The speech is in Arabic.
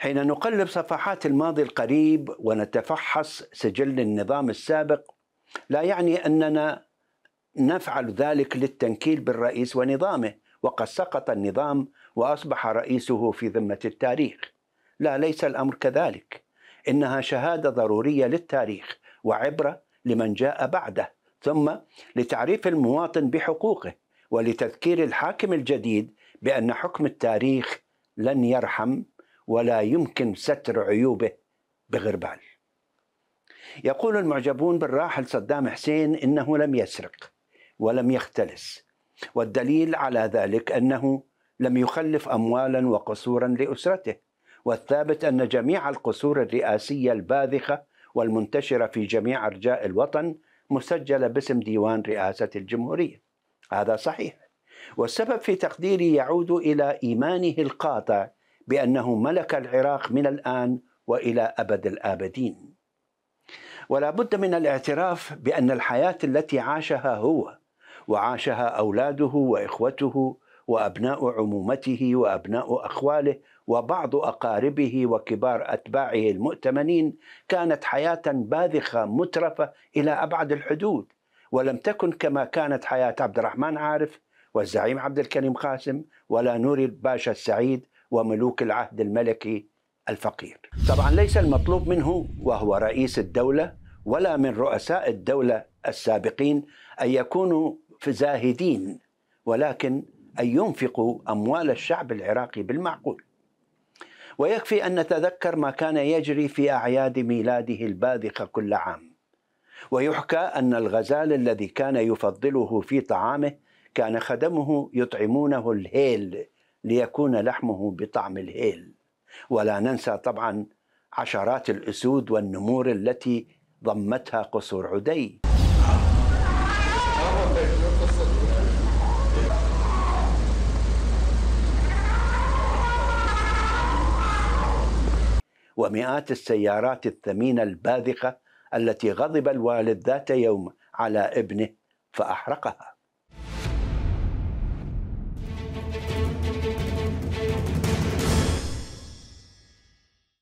حين نقلب صفحات الماضي القريب ونتفحص سجل النظام السابق لا يعني اننا نفعل ذلك للتنكيل بالرئيس ونظامه وقد سقط النظام واصبح رئيسه في ذمه التاريخ لا ليس الامر كذلك انها شهاده ضروريه للتاريخ وعبره لمن جاء بعده ثم لتعريف المواطن بحقوقه ولتذكير الحاكم الجديد بان حكم التاريخ لن يرحم ولا يمكن ستر عيوبه بغربال يقول المعجبون بالراحل صدام حسين انه لم يسرق ولم يختلس والدليل على ذلك انه لم يخلف اموالا وقصورا لاسرته والثابت ان جميع القصور الرئاسيه الباذخه والمنتشره في جميع ارجاء الوطن مسجله باسم ديوان رئاسه الجمهوريه هذا صحيح والسبب في تقديري يعود الى ايمانه القاطع بأنه ملك العراق من الآن وإلى أبد الآبدين ولا بد من الاعتراف بأن الحياة التي عاشها هو وعاشها أولاده وإخوته وأبناء عمومته وأبناء أخواله وبعض أقاربه وكبار أتباعه المؤتمنين كانت حياة باذخة مترفة إلى أبعد الحدود ولم تكن كما كانت حياة عبد الرحمن عارف والزعيم عبد الكريم قاسم ولا نوري الباشا السعيد وملوك العهد الملكي الفقير. طبعا ليس المطلوب منه وهو رئيس الدوله ولا من رؤساء الدوله السابقين ان يكونوا زاهدين ولكن ان ينفقوا اموال الشعب العراقي بالمعقول. ويكفي ان نتذكر ما كان يجري في اعياد ميلاده الباذخه كل عام. ويحكى ان الغزال الذي كان يفضله في طعامه كان خدمه يطعمونه الهيل ليكون لحمه بطعم الهيل ولا ننسى طبعا عشرات الأسود والنمور التي ضمتها قصور عدي ومئات السيارات الثمينة الباذخة التي غضب الوالد ذات يوم على ابنه فأحرقها